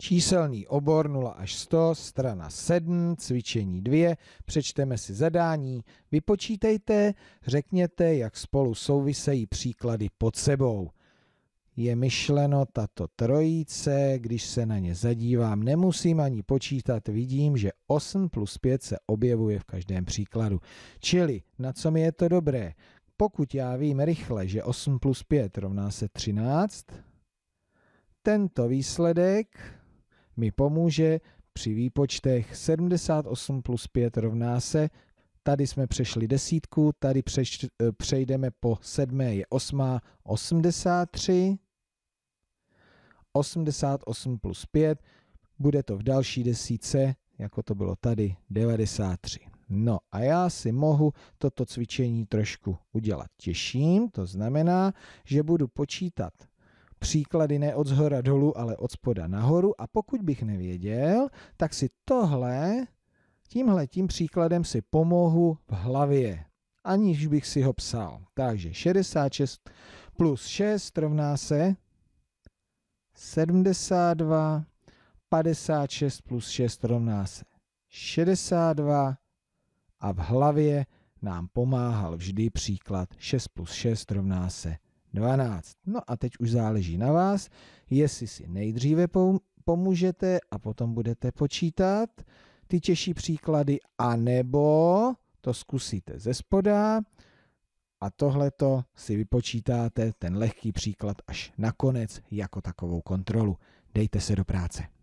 Číselný obor 0 až 100, strana 7, cvičení 2, přečteme si zadání, vypočítejte, řekněte, jak spolu souvisejí příklady pod sebou. Je myšleno tato trojice, když se na ně zadívám, nemusím ani počítat, vidím, že 8 plus 5 se objevuje v každém příkladu. Čili, na co mi je to dobré? Pokud já vím rychle, že 8 plus 5 rovná se 13, tento výsledek mi pomůže při výpočtech 78 plus 5 rovná se, tady jsme přešli desítku, tady přeš, eh, přejdeme po sedmé je osmá, 83, 88 plus 5, bude to v další desíce jako to bylo tady, 93. No a já si mohu toto cvičení trošku udělat těžším, to znamená, že budu počítat příklady ne od zhora dolů, ale od spoda nahoru a pokud bych nevěděl, tak si tohle, tímhle tím příkladem si pomohu v hlavě, aniž bych si ho psal. Takže 66 plus 6 rovná se 72, 56 plus 6 rovná se 62 a v hlavě nám pomáhal vždy příklad 6 plus 6 rovná se 12. No a teď už záleží na vás, jestli si nejdříve pomůžete a potom budete počítat ty těžší příklady, anebo to zkusíte ze spoda a tohleto si vypočítáte, ten lehký příklad, až nakonec jako takovou kontrolu. Dejte se do práce.